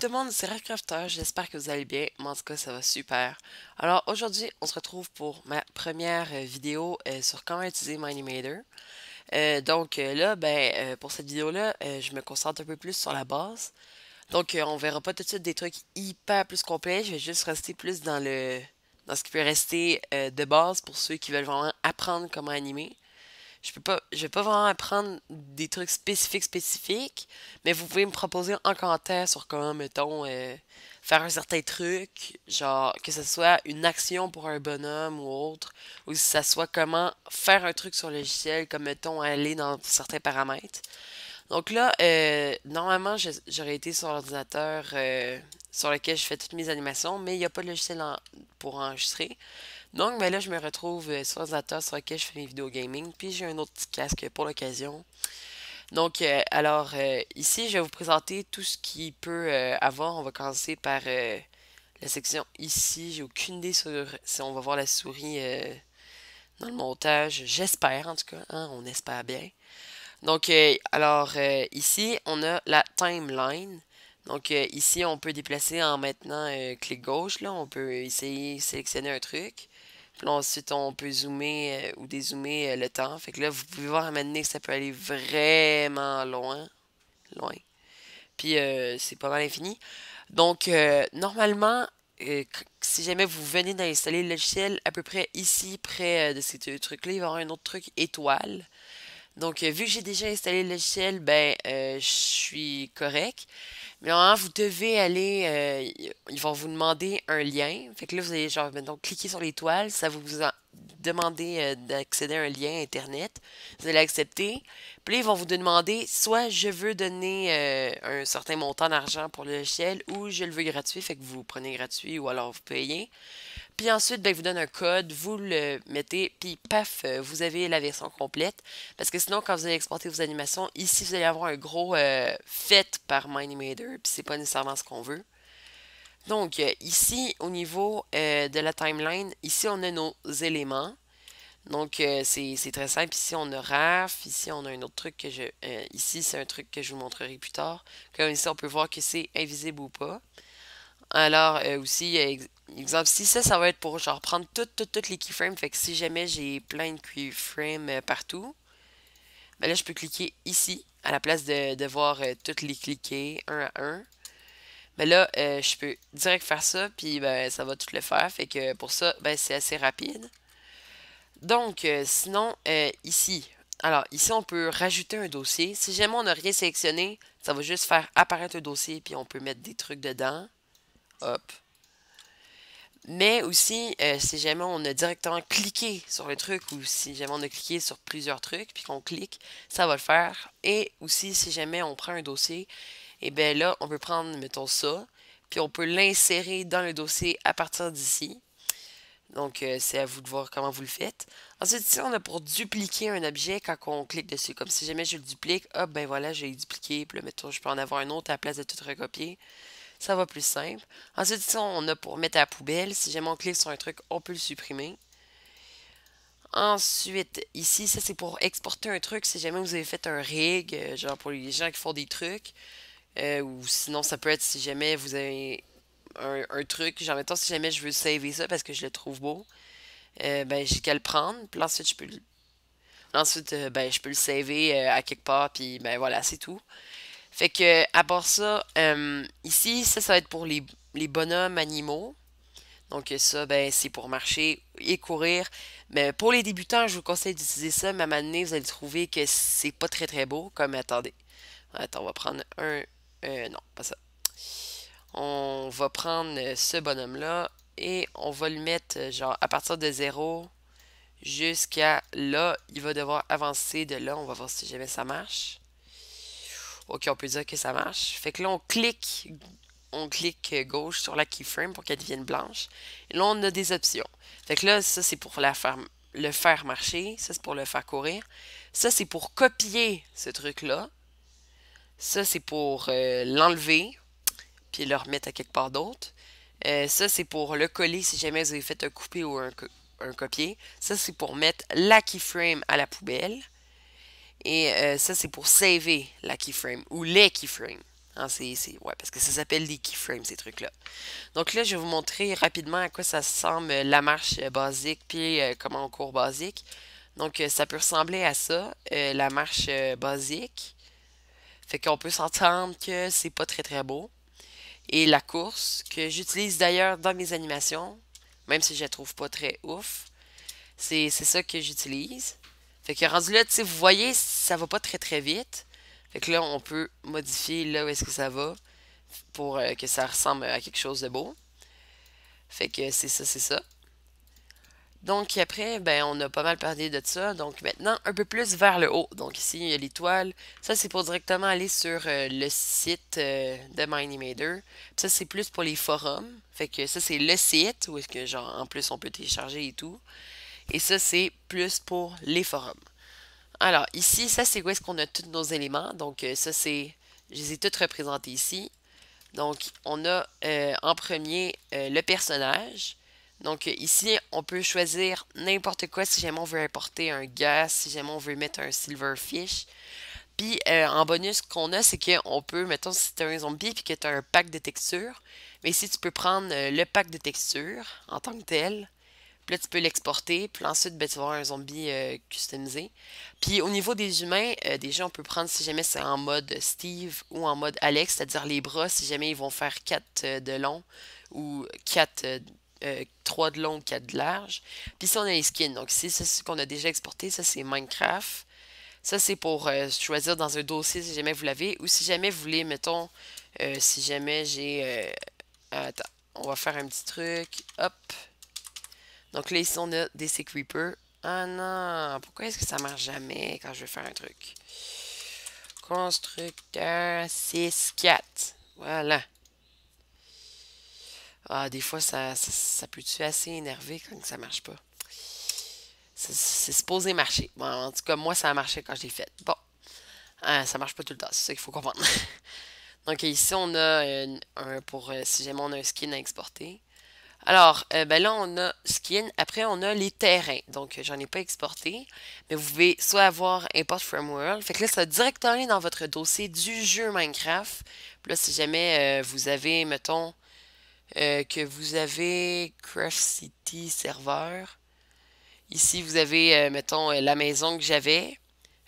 tout le monde, c'est j'espère que vous allez bien, moi en tout cas ça va super. Alors aujourd'hui, on se retrouve pour ma première euh, vidéo euh, sur comment utiliser MyAnimator. Euh, donc là, ben, pour cette vidéo-là, je me concentre un peu plus sur la base. Donc on verra pas tout de suite des trucs hyper plus complets, je vais juste rester plus dans le dans ce qui peut rester de base pour ceux qui veulent vraiment apprendre comment animer je peux je vais pas vraiment apprendre des trucs spécifiques, spécifiques, mais vous pouvez me proposer en commentaire sur comment, mettons, euh, faire un certain truc, genre que ce soit une action pour un bonhomme ou autre, ou si ça soit comment faire un truc sur le logiciel, comme, mettons, aller dans certains paramètres. Donc là, euh, normalement, j'aurais été sur l'ordinateur euh, sur lequel je fais toutes mes animations, mais il n'y a pas de logiciel pour enregistrer. Donc, ben là, je me retrouve euh, sur Zata sur lequel je fais mes vidéos gaming, puis j'ai un autre petit casque pour l'occasion. Donc, euh, alors, euh, ici, je vais vous présenter tout ce qui peut avoir. On va commencer par la section ici. J'ai aucune idée sur si on va voir la souris dans le montage. J'espère, en tout cas. Hein, on espère bien. Donc, alors, ici, on a la timeline. Donc, ici, on peut déplacer en maintenant clic gauche. Là, on peut essayer de sélectionner un truc ensuite, on peut zoomer euh, ou dézoomer euh, le temps. Fait que là, vous pouvez voir à un que ça peut aller vraiment loin. Loin. Puis, euh, c'est pas dans l'infini Donc, normalement, si jamais vous venez d'installer le logiciel à peu près ici, près de ces trucs-là, il va y avoir un autre truc étoile. Donc, euh, vu que j'ai déjà installé le logiciel, ben, euh, je suis correct. Mais normalement, vous devez aller, euh, ils vont vous demander un lien. Fait que là, vous allez genre, cliquer sur l'étoile, ça va vous demander d'accéder à un lien Internet. Vous allez accepter. Puis ils vont vous demander soit je veux donner un certain montant d'argent pour le logiciel ou je le veux gratuit, fait que vous prenez gratuit ou alors vous payez. Puis ensuite, il ben, vous donne un code, vous le mettez, puis paf, euh, vous avez la version complète. Parce que sinon, quand vous allez exporter vos animations, ici, vous allez avoir un gros euh, fait par Mindimator, puis c'est pas nécessairement ce qu'on veut. Donc, euh, ici, au niveau de la timeline, ici, on a nos éléments. Donc, c'est très simple. Ici, on a RAF. Ici, on a un autre truc que je... ici, c'est un truc que je vous montrerai plus tard. Comme ici, on peut voir que c'est invisible ou pas. Alors, y aussi, exemple, si ça, ça va être pour genre prendre toutes les keyframes. Fait que si jamais j'ai plein de keyframes euh, partout, ben là, je peux cliquer ici à la place de voir euh, toutes les cliquer un à un. Ben là, euh, je peux direct faire ça, puis ben, ça va tout le faire. Fait que pour ça, ben, c'est assez rapide. Donc, sinon, ici. Alors, ici, on peut rajouter un dossier. Si jamais on n'a rien sélectionné, ça va juste faire apparaître un dossier, puis on peut mettre des trucs dedans. Hop. Mais aussi, euh, si jamais on a directement cliqué sur le truc ou si jamais on a cliqué sur plusieurs trucs, puis qu'on clique, ça va le faire. Et aussi, si jamais on prend un dossier, et eh bien là, on peut prendre, mettons ça, puis on peut l'insérer dans le dossier à partir d'ici. Donc, euh, c'est à vous de voir comment vous le faites. Ensuite, ici, on a pour dupliquer un objet quand on clique dessus. Comme si jamais je le duplique, hop, ah, ben voilà, j'ai dupliqué. Puis là, mettons, je peux en avoir un autre à la place de tout recopier ça va plus simple. Ensuite, ici, on a pour mettre à la poubelle. Si jamais on clique sur un truc, on peut le supprimer. Ensuite, ici, ça c'est pour exporter un truc si jamais vous avez fait un rig, euh, genre pour les gens qui font des trucs. Euh, ou sinon, ça peut être si jamais vous avez un, truc, genre mettons si jamais je veux sauver ça parce que je le trouve beau, euh, ben j'ai qu'à le prendre, puis ensuite je peux le... Ensuite, ben, je peux le à quelque part, puis ben voilà, c'est tout. Fait que, à part ça, euh, ici, ça, ça va être pour les, bonhommes animaux. Donc ça, ben, c'est pour marcher et courir. Mais pour les débutants, je vous conseille d'utiliser ça, mais à un moment vous allez trouver que c'est pas très très beau. Comme, attendez, attends, on va prendre un... Euh, non, pas ça. On va prendre ce bonhomme-là et on va le mettre, genre, à partir de zéro jusqu'à là. Il va devoir avancer de là. On va voir si jamais ça marche. OK, on peut dire que ça marche. Fait que là, on clique, on clique gauche sur la keyframe pour qu'elle devienne blanche. Et là, on a des options. Fait que là, ça, c'est pour la le faire marcher. Ça, c'est pour le faire courir. Ça, c'est pour copier ce truc-là. Ça, c'est pour euh, l'enlever, puis le remettre à quelque part d'autre. Euh, ça, c'est pour le coller si jamais vous avez fait un coupé ou un, un copier. Ça, c'est pour mettre la keyframe à la poubelle. Et euh, ça, c'est pour saver la keyframe ou les keyframes. Ah, c'est, ouais, parce que ça s'appelle les keyframes, ces trucs-là. Donc là, je vais vous montrer rapidement à quoi ça ressemble euh, la marche euh, basique, puis comment on court basique. Donc ça peut ressembler à ça, la marche basique. Fait qu'on peut s'entendre que c'est pas très très beau. Et la course, que j'utilise d'ailleurs dans mes animations, même si je la trouve pas très ouf, c'est ça que j'utilise. Fait que rendu là, tu sais, vous voyez, ça va pas très très vite. Fait que là, on peut modifier là où est-ce que ça va pour euh, que ça ressemble à quelque chose de beau. Fait que c'est ça, c'est ça. Donc après, ben, on a pas mal parlé de ça. Donc maintenant, un peu plus vers le haut. Donc ici, il y a l'étoile. Ça, c'est pour directement aller sur euh, le site euh, de Maker. Ça, c'est plus pour les forums. Fait que ça, c'est le site où est-ce que, genre, en plus, on peut télécharger et tout. Et ça, c'est plus pour les forums. Alors, ici, ça, c'est où est-ce qu'on a tous nos éléments. Donc, euh, ça, c'est... Je les ai tous représentés ici. Donc, on a euh, en premier euh, le personnage. Donc, ici, on peut choisir n'importe quoi si jamais on veut importer un gars, si jamais on veut mettre un silverfish. Puis, en bonus, ce qu'on a, c'est qu'on peut, mettons, si tu un zombie et que tu as un pack de textures, mais ici, tu peux prendre le pack de textures en tant que tel. Puis là, tu peux l'exporter. Puis ensuite, ben, tu vas avoir un zombie euh, customisé. Puis au niveau des humains, euh, déjà, on peut prendre si jamais c'est en mode Steve ou en mode Alex, c'est-à-dire les bras, si jamais ils vont faire 4 euh, de long ou 4 3 de long, 4 de large. Puis ça, on a les skins. Donc ici, c'est ce qu'on a déjà exporté. Ça, c'est Minecraft. Ça, c'est pour choisir dans un dossier si jamais vous l'avez. Ou si jamais vous voulez, mettons, si jamais j'ai... attends, on va faire un petit truc. Hop. Donc là, ici, on a DC Creeper. Ah non, pourquoi est-ce que ça marche jamais quand je veux faire un truc? Constructeur 6-4. Voilà. Ah, des fois, ça, peut tuer assez énervé quand ça marche pas. C'est supposé marcher. en tout cas, moi, ça a marché quand je l'ai fait. Bon. Ah, ça marche pas tout le temps, c'est ça qu'il faut comprendre. Donc ici, on a un, pour, euh, si jamais on a un skin à exporter. Alors, euh, ben là, on a skin. Après, on a les terrains. Donc, euh, j'en ai pas exporté. Mais vous pouvez soit avoir import from world. Fait que là, ça va directement dans votre dossier du jeu Minecraft. Puis là, si jamais euh, vous avez, mettons, que vous avez Craft City serveur. Ici, vous avez, mettons, la maison que j'avais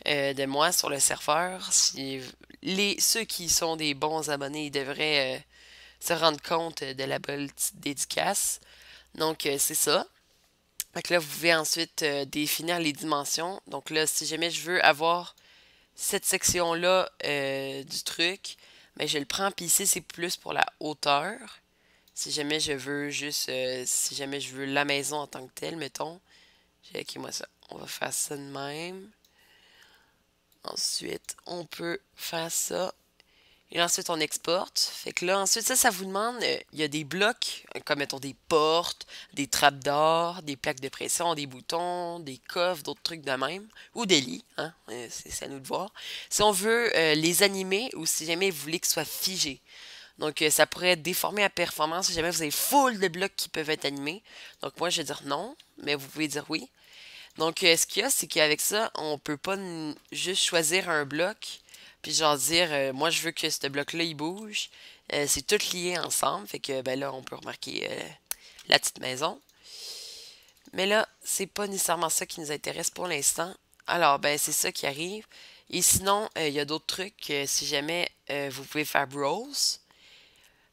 de moi sur le serveur. Si les, ceux qui sont des bons abonnés, ils devraient se rendre compte euh, de la belle dédicace. Donc, euh, c'est ça. Donc là, vous pouvez ensuite euh, définir les dimensions. Donc là, si jamais je veux avoir cette section-là du truc, mais ben, je le prends. Puis ici, c'est plus pour la hauteur. Si jamais je veux juste, si jamais je veux la maison en tant que telle, mettons. J'ai acquis moi ça. On va faire ça de même. Ensuite, on peut faire ça. Et ensuite, on exporte. Fait que là, ensuite, ça, ça vous demande, euh, il y a des blocs, euh, comme mettons des portes, des trappes d'or, des plaques de pression, des boutons, des coffres, d'autres trucs de même, ou des lits, hein, euh, c'est à nous de voir. Si on veut les animer ou si jamais vous voulez qu'ils soient figés. Donc, ça pourrait déformer la performance si jamais vous avez full de blocs qui peuvent être animés. Donc, moi, je vais dire non, mais vous pouvez dire oui. Donc, ce qu'il y a, c'est qu'avec ça, on peut pas juste choisir un bloc puis genre dire, euh, moi je veux que ce bloc-là il bouge. Euh, c'est tout lié ensemble. Fait que ben là, on peut remarquer euh, la petite maison. Mais là, c'est pas nécessairement ça qui nous intéresse pour l'instant. Alors, ben c'est ça qui arrive. Et sinon, il y a d'autres trucs. si jamais vous pouvez faire Browse.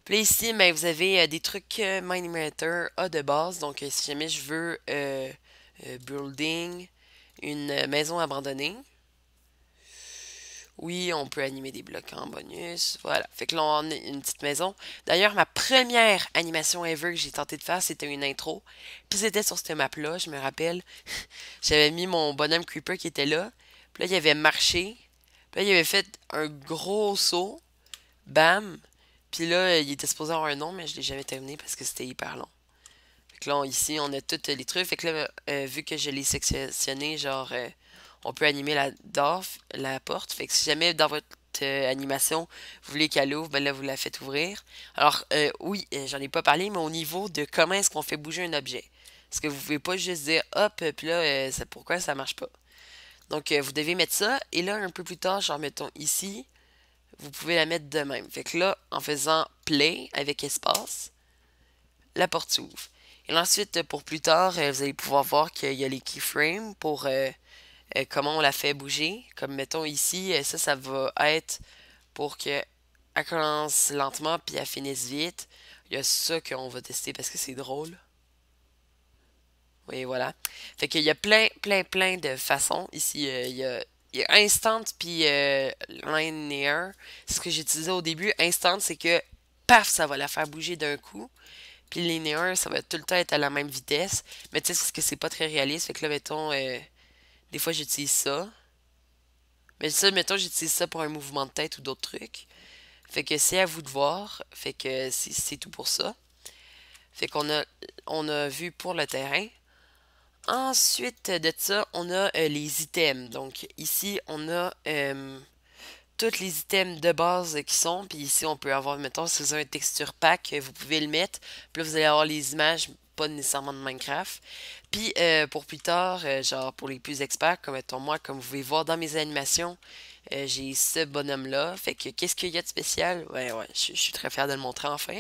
Puis ici, ben, vous avez des trucs que MineMatter a de base. Donc, si jamais je veux Building, une maison abandonnée. Oui, on peut animer des blocs en bonus. Voilà. Fait que là, on a une petite maison. D'ailleurs, ma première animation ever que j'ai tenté de faire, c'était une intro. Puis c'était sur cette map-là, je me rappelle. J'avais mis mon bonhomme Creeper qui était là. Puis là, il avait marché. Puis là, il avait fait un gros saut. Bam. Puis là, il était supposé avoir un nom, mais je l'ai jamais terminé parce que c'était hyper long. Fait que là, ici, on a toutes les trucs. Fait que là, euh, vu que je l'ai sectionné, genre... Euh, on peut animer la, porte. Fait que si jamais dans votre euh, animation, vous voulez qu'elle ouvre, ben là vous la faites ouvrir. Alors euh, oui, euh, j'en ai pas parlé, mais au niveau de comment est-ce qu'on fait bouger un objet. Parce que vous pouvez pas juste dire hop, puis là, c'est pourquoi ça marche pas. Donc vous devez mettre ça, et là un peu plus tard, genre mettons ici, vous pouvez la mettre de même. Fait que là, en faisant play avec espace, la porte s'ouvre. Et ensuite, pour plus tard, vous allez pouvoir voir qu'il y a les keyframes pour euh, comment on la fait bouger. Comme mettons ici, euh, ça, ça va être pour qu'elle commence lentement puis elle finisse vite. Il y a ça qu'on va tester parce que c'est drôle. Oui, voilà. Fait qu'il y a plein, plein, plein de façons. Ici, euh, il, y a, Instant puis ce que j'utilisais au début. Instant, c'est que paf, ça va la faire bouger d'un coup. Puis linéaire, ça va tout le temps être à la même vitesse. Mais tu sais, ce que c'est pas très réaliste. Fait que là, mettons, des fois, j'utilise ça. Mais ça, mettons, j'utilise ça pour un mouvement de tête ou d'autres trucs. Fait que c'est à vous de voir. Fait que c'est tout pour ça. Fait qu'on a, on a vu pour le terrain. Ensuite de ça, on a euh, les items. Donc ici, on a euh, tous les items de base qui sont. Puis ici, on peut avoir, mettons, si vous avez un texture pack, vous pouvez le mettre. Puis là, vous allez avoir les images nécessairement de Minecraft. Puis euh, pour plus tard, euh, genre pour les plus experts, comme étant moi, comme vous pouvez voir dans mes animations, euh, j'ai ce bonhomme-là. Fait que qu'est-ce qu'il y a de spécial? Ouais, ouais, je suis très fier de le montrer enfin.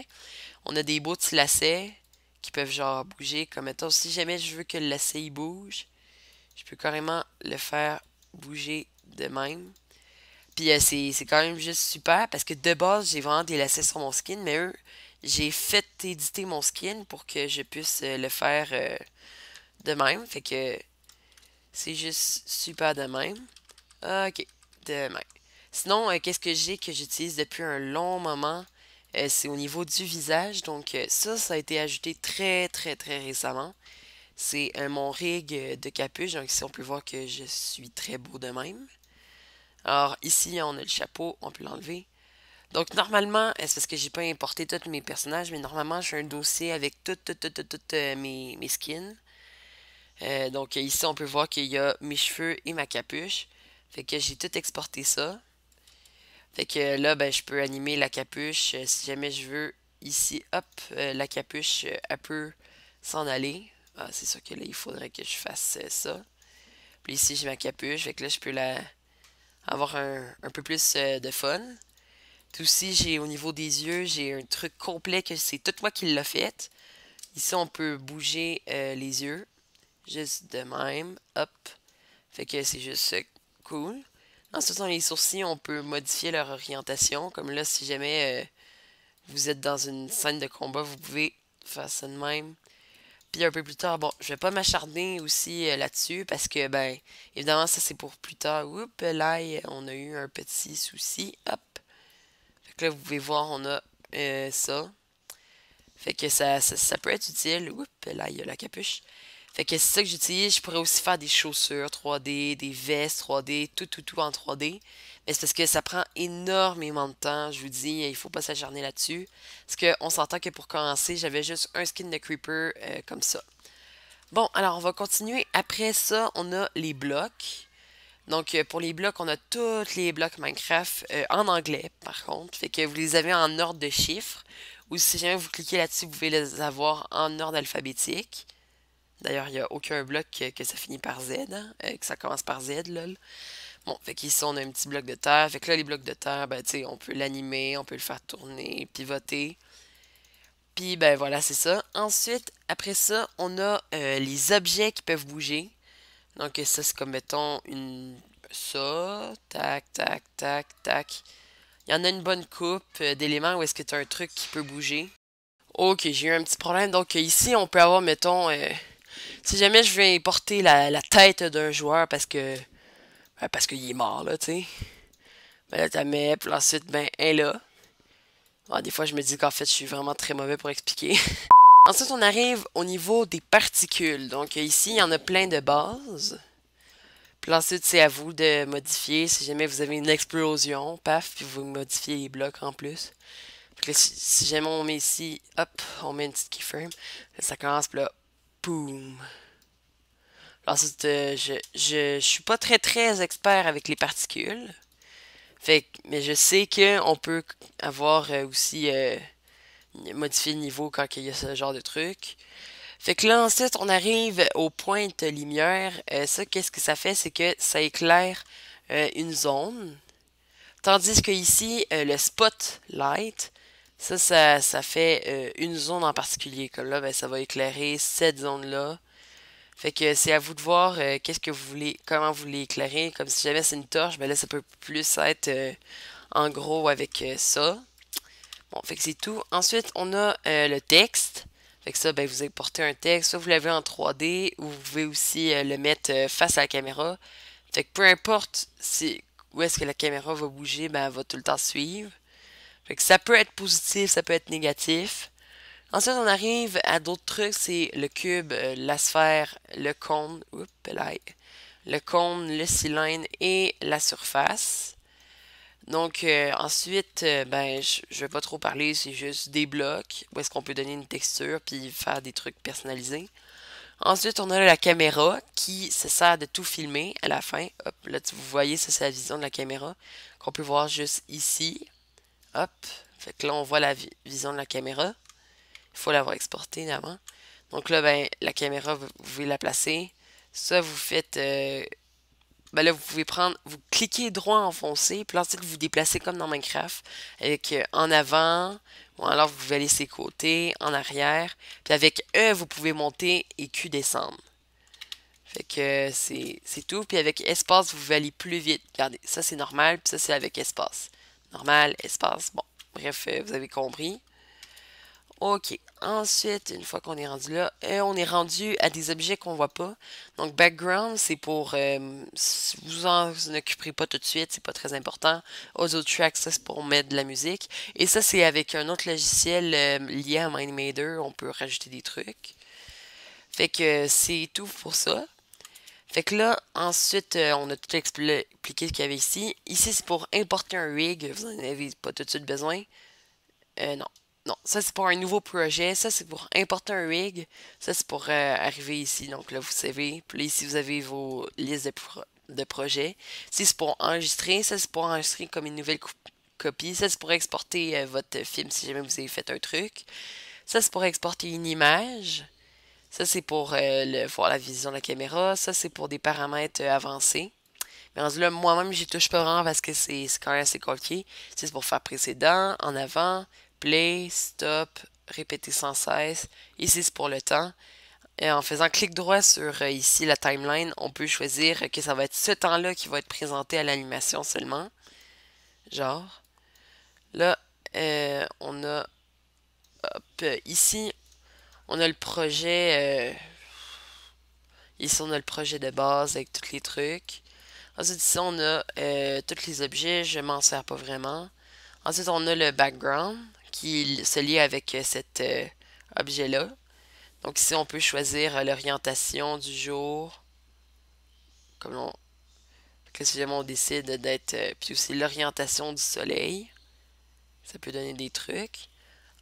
On a des beaux petits lacets qui peuvent genre bouger. Comme étant, si jamais je veux que le lacet il bouge, je peux carrément le faire bouger de même. Puis c'est quand même juste super parce que de base, j'ai vraiment des lacets sur mon skin, mais eux, j'ai fait éditer mon skin pour que je puisse euh, le faire euh, de même. Fait que c'est juste super de même. Ok, de même. Sinon, euh, qu'est-ce que j'ai que j'utilise depuis un long moment? c'est au niveau du visage. Donc ça, ça a été ajouté très très très récemment. C'est mon rig de capuche. Donc ici, on peut voir que je suis très beau de même. Alors ici, on a le chapeau, on peut l'enlever. Donc, normalement, euh, c'est parce que j'ai pas importé tous mes personnages, mais normalement, j'ai un dossier avec toutes tout, tout, euh, mes, skins. Euh, donc, ici, on peut voir qu'il y a mes cheveux et ma capuche. Fait que j'ai tout exporté ça. Fait que là, ben, je peux animer la capuche si jamais je veux. Ici, hop, la capuche, elle peut s'en aller. Ah, c'est sûr que là, il faudrait que je fasse ça. Puis ici, j'ai ma capuche. Fait que là, je peux la avoir un peu plus de fun aussi, j'ai au niveau des yeux, j'ai un truc complet que c'est tout moi qui l'a fait. Ici, on peut bouger euh, les yeux. Juste de même. Hop. Fait que c'est juste cool. Ensuite, dans les sourcils, on peut modifier leur orientation. Comme là, si jamais euh, vous êtes dans une scène de combat, vous pouvez faire ça de même. Puis un peu plus tard, bon, je vais pas m'acharner aussi euh, là-dessus parce que, ben, évidemment, ça c'est pour plus tard. Oups, là, on a eu un petit souci. Hop. Donc là, vous pouvez voir, on a euh, ça. Fait que ça, ça, peut être utile. Oups, là, il y a la capuche. Fait que c'est ça que j'utilise. Je pourrais aussi faire des chaussures 3D, des vestes 3D, tout, tout, tout en 3D. Mais c'est parce que ça prend énormément de temps. Je vous dis, il faut pas s'acharner là-dessus. Parce qu'on s'entend que pour commencer, j'avais juste un skin de Creeper euh, comme ça. Bon, alors on va continuer. Après ça, on a les blocs. Donc, euh, pour les blocs, on a tous les blocs Minecraft euh, en anglais, par contre. Fait que vous les avez en ordre de chiffres. Ou si jamais vous cliquez là-dessus, vous pouvez les avoir en ordre alphabétique. D'ailleurs, il n'y a aucun bloc que, ça finit par Z, hein, euh, que ça commence par Z, lol. Bon, fait qu'ici, on a un petit bloc de terre. Fait que là, les blocs de terre, ben, tu sais, on peut l'animer, on peut le faire tourner, pivoter. Puis, ben voilà, c'est ça. Ensuite, après ça, on a les objets qui peuvent bouger. Donc ça c'est comme mettons une ça, tac, tac, tac, tac. Il y en a une bonne coupe euh, d'éléments où est-ce que tu as un truc qui peut bouger. Ok, j'ai eu un petit problème. Donc ici on peut avoir, mettons, euh, si jamais je vais porter la, tête d'un joueur parce que ben, parce qu'il est mort là, tu sais. Ben là, t'as mets, puis ensuite, ben, un là. des fois, je me dis qu'en fait, je suis vraiment très mauvais pour expliquer. Ensuite, on arrive au niveau des particules. Donc ici, il y en a plein de bases. Puis ensuite, c'est à vous de modifier. Si jamais vous avez une explosion, paf, puis vous modifiez les blocs en plus. Puis si jamais on met ici, hop, on met une petite keyframe. ça commence, puis là, boum. Ensuite, euh, je, je, suis pas très très expert avec les particules. Fait mais je sais qu'on peut avoir euh, aussi euh, modifier le niveau quand il y a ce genre de truc. Fait que là, ensuite, on arrive aux pointes lumière. Euh, ça, qu'est-ce que ça fait? C'est que ça éclaire euh, une zone. Tandis que ici, euh, le Spot ça, ça, ça fait une zone en particulier. Comme là, ben, ça va éclairer cette zone-là. Fait que c'est à vous de voir qu'est-ce que vous voulez, comment vous voulez éclairer. Comme si jamais c'est une torche, ben là, ça peut plus être en gros avec ça. Bon, fait que c'est tout. Ensuite, on a euh, le texte. Fait que ça, ben, vous importez un texte, soit vous l'avez en 3D, ou vous pouvez aussi euh, le mettre euh, face à la caméra. Fait que peu importe si, où est-ce que la caméra va bouger, ben, elle va tout le temps suivre. Fait que ça peut être positif, ça peut être négatif. Ensuite, on arrive à d'autres trucs, c'est le cube, la sphère, le cône, oups, le cône, le cylindre et la surface. Donc euh, ensuite, euh, ben je, ne vais pas trop parler, c'est juste des blocs où est-ce qu'on peut donner une texture puis faire des trucs personnalisés. Ensuite, on a la caméra qui se sert de tout filmer à la fin. Hop, là vous voyez, ça c'est la vision de la caméra qu'on peut voir juste ici. Hop, fait que là on voit la vision de la caméra. Il faut l'avoir exportée avant. Donc là, ben, la caméra, vous, pouvez la placer. Ça, vous faites euh, ben là, vous pouvez prendre, vous cliquez droit enfoncé, puis ensuite vous, vous déplacez comme dans Minecraft, avec euh, en avant, ou alors vous pouvez aller ses côtés, en arrière, puis avec E, vous pouvez monter et Q descendre. Fait que euh, c'est tout, puis avec espace, vous pouvez aller plus vite. Regardez, ça c'est normal, puis ça c'est avec espace. Normal, espace, bon, bref, euh, vous avez compris. OK. Ensuite, une fois qu'on est rendu là, euh, on est rendu à des objets qu'on ne voit pas. Donc, background, c'est pour... Euh, vous en occuperez pas tout de suite, c'est pas très important. Audio track, ça, c'est pour mettre de la musique. Et ça, c'est avec un autre logiciel euh, lié à MindMader. On peut rajouter des trucs. Fait que c'est tout pour ça. Fait que là, ensuite, on a tout expliqué ce qu'il y avait ici. Ici, c'est pour importer un rig. Vous n'en avez pas tout de suite besoin. Euh, non, non, ça c'est pour un nouveau projet, ça c'est pour importer un rig, ça c'est pour euh, arriver ici, donc là vous savez, puis ici vous avez vos listes de, projets, si c'est pour enregistrer, ça c'est pour enregistrer comme une nouvelle copie, ça c'est pour exporter euh, votre film si jamais vous avez fait un truc, ça c'est pour exporter une image, ça c'est pour euh, voir la vision de la caméra, ça c'est pour des paramètres avancés. Mais là, moi-même, j'y touche pas vraiment parce que c'est quand même assez compliqué. C'est pour faire précédent, en avant, play, stop, répéter sans cesse. Ici, c'est pour le temps. Et en faisant clic droit sur euh, ici la timeline, on peut choisir que ça va être ce temps-là qui va être présenté à l'animation seulement. Genre. Là, euh, on a... ici, on a le projet... Euh, ici, on a le projet de base avec tous les trucs. Ensuite, ici, on a tous les objets. Je m'en sers pas vraiment. Ensuite, on a le background qui se lie avec euh, cet euh, objet-là. Donc ici, on peut choisir euh, l'orientation du jour. Comme on... Que si jamais on décide d'être... Puis aussi l'orientation du soleil. Ça peut donner des trucs.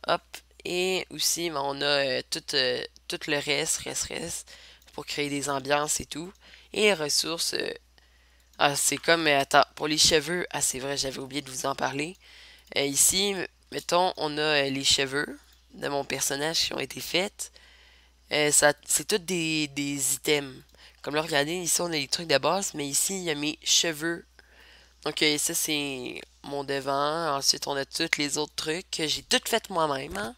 Hop. Et aussi, ben, on a tout, tout le reste, reste, reste. Pour créer des ambiances et tout. Et ressources... ah, c'est comme... attends, pour les cheveux... Ah, c'est vrai, j'avais oublié de vous en parler. ici, mettons, on a euh, les cheveux de mon personnage qui ont été faits. Euh, c'est tous des, des, items. Comme là, regardez, ici, on a les trucs de base, mais ici, il y a mes cheveux. Donc, euh, ça, c'est mon devant. Ensuite, on a tous les autres trucs que j'ai toutes faites moi-même. Hein.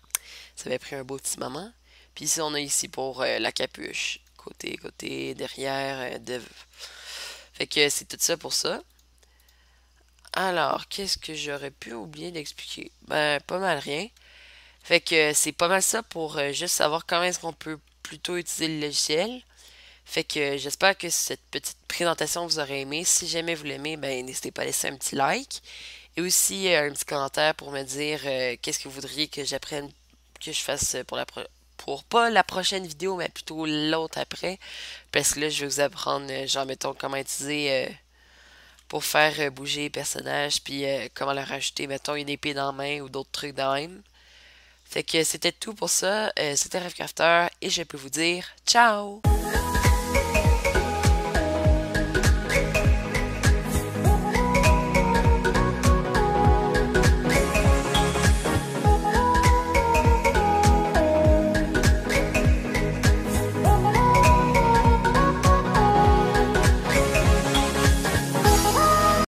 Ça avait pris un beau petit moment. Puis ici, on a ici pour la capuche. Côté, côté, derrière, dev. Fait que c'est tout ça pour ça. Alors, qu'est-ce que j'aurais pu oublier d'expliquer? Ben, pas mal rien. Fait que c'est pas mal ça pour euh, juste savoir comment est-ce qu'on peut plutôt utiliser le logiciel. Fait que j'espère que cette petite présentation vous aura aimé. Si jamais vous l'aimez, ben n'hésitez pas à laisser un petit like et aussi euh, un petit commentaire pour me dire euh, qu'est-ce que vous voudriez que j'apprenne, que je fasse pour la pour pas la prochaine vidéo, mais plutôt l'autre après. Parce que là, je vais vous apprendre, genre, mettons, comment utiliser pour faire euh, bouger les personnages, puis euh, comment leur ajouter, mettons, une épée dans la main ou d'autres trucs dans même. Fait que c'était tout pour ça. Euh, c'était Ravecrafter, et je peux vous dire ciao!